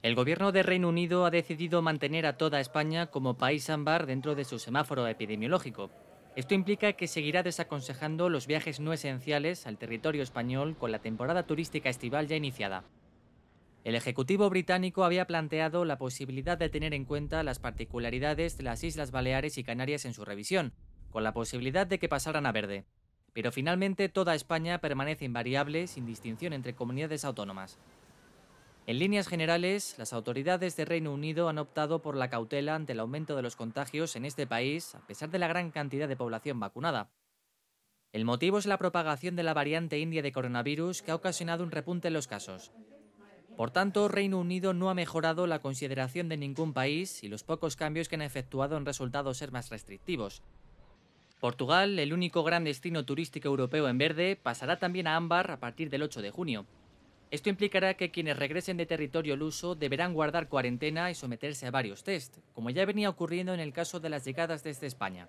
El gobierno de Reino Unido ha decidido mantener a toda España como país ámbar dentro de su semáforo epidemiológico. Esto implica que seguirá desaconsejando los viajes no esenciales al territorio español con la temporada turística estival ya iniciada. El Ejecutivo británico había planteado la posibilidad de tener en cuenta las particularidades de las Islas Baleares y Canarias en su revisión, con la posibilidad de que pasaran a verde. Pero finalmente toda España permanece invariable sin distinción entre comunidades autónomas. En líneas generales, las autoridades de Reino Unido han optado por la cautela ante el aumento de los contagios en este país, a pesar de la gran cantidad de población vacunada. El motivo es la propagación de la variante india de coronavirus que ha ocasionado un repunte en los casos. Por tanto, Reino Unido no ha mejorado la consideración de ningún país y los pocos cambios que han efectuado han resultado ser más restrictivos. Portugal, el único gran destino turístico europeo en verde, pasará también a ámbar a partir del 8 de junio. Esto implicará que quienes regresen de territorio luso deberán guardar cuarentena y someterse a varios test, como ya venía ocurriendo en el caso de las llegadas desde España.